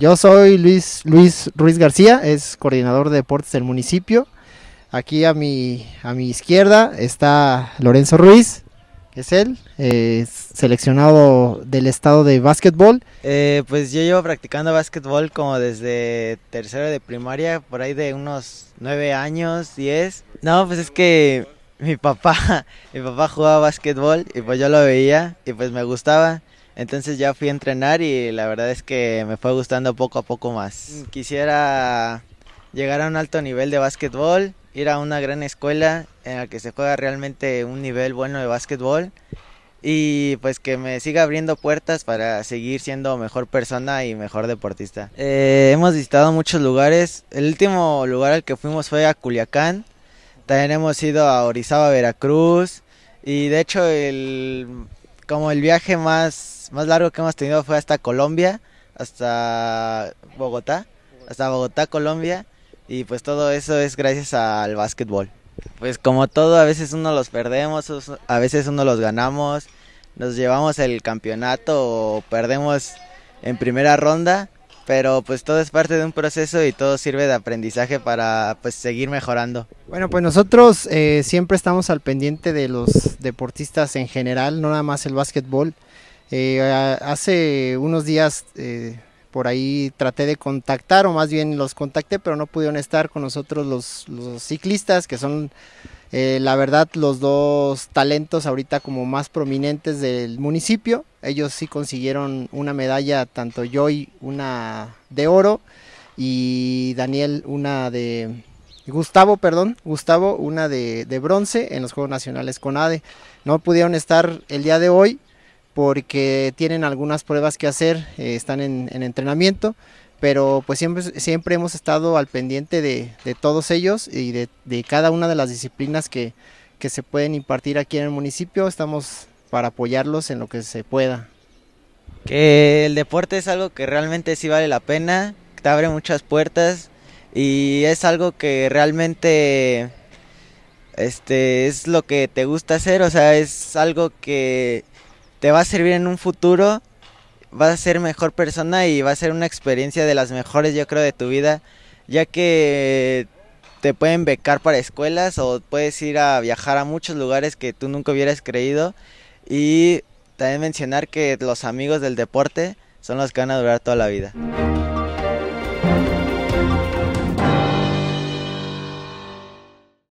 Yo soy Luis, Luis Ruiz García, es coordinador de deportes del municipio. Aquí a mi, a mi izquierda está Lorenzo Ruiz, que es él, eh, seleccionado del estado de básquetbol. Eh, pues yo llevo practicando básquetbol como desde tercero de primaria, por ahí de unos nueve años, diez. No, pues es que mi papá, mi papá jugaba básquetbol y pues yo lo veía y pues me gustaba entonces ya fui a entrenar y la verdad es que me fue gustando poco a poco más. Quisiera llegar a un alto nivel de básquetbol, ir a una gran escuela en la que se juega realmente un nivel bueno de básquetbol y pues que me siga abriendo puertas para seguir siendo mejor persona y mejor deportista. Eh, hemos visitado muchos lugares, el último lugar al que fuimos fue a Culiacán, también hemos ido a Orizaba, Veracruz y de hecho el como el viaje más, más largo que hemos tenido fue hasta Colombia, hasta Bogotá, hasta Bogotá, Colombia. Y pues todo eso es gracias al básquetbol. Pues como todo, a veces uno los perdemos, a veces uno los ganamos, nos llevamos el campeonato o perdemos en primera ronda pero pues todo es parte de un proceso y todo sirve de aprendizaje para pues seguir mejorando. Bueno, pues nosotros eh, siempre estamos al pendiente de los deportistas en general, no nada más el básquetbol. Eh, hace unos días eh, por ahí traté de contactar, o más bien los contacté, pero no pudieron estar con nosotros los, los ciclistas, que son la verdad los dos talentos ahorita como más prominentes del municipio. Ellos sí consiguieron una medalla, tanto Joy una de oro y Daniel una de... Gustavo, perdón, Gustavo una de, bronce en los Juegos Nacionales con ADE. No pudieron estar el día de hoy porque tienen algunas pruebas que hacer, eh, están en, entrenamiento, pero pues siempre, siempre hemos estado al pendiente de, todos ellos y de, cada una de las disciplinas que, que, se pueden impartir aquí en el municipio. Estamos para apoyarlos en lo que se pueda. Que el deporte es algo que realmente sí vale la pena, te abre muchas puertas y es algo que realmente este es lo que te gusta hacer, o sea, es algo que te va a servir en un futuro, vas a ser mejor persona y va a ser una experiencia de las mejores, yo creo, de tu vida, ya que te pueden becar para escuelas o puedes ir a viajar a muchos lugares que tú nunca hubieras creído y también mencionar que los amigos del deporte son los que van a durar toda la vida.